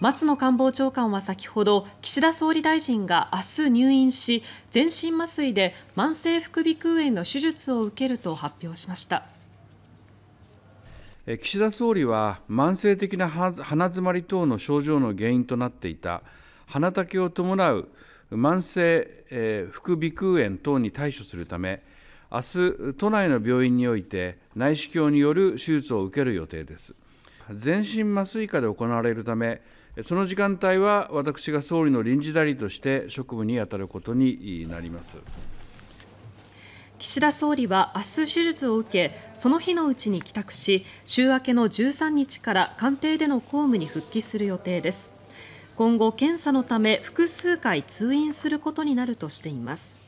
松野官房長官は先ほど岸田総理大臣が明日入院し全身麻酔で慢性副鼻腔炎の手術を受けると発表しました。岸田総理は慢性的な鼻づまり等の症状の原因となっていた鼻丈を伴う慢性、え副鼻腔炎等に対処するため明日都内の病院において内視鏡による手術を受ける予定です。全身麻酔下で行われるため、その時間帯は私が総理の臨時代理として職務に当たることになります。岸田総理は明日手術を受けその日のうちに帰宅し週明けの13日から官邸での公務に復帰する予定です今後検査のため複数回通院することになるとしています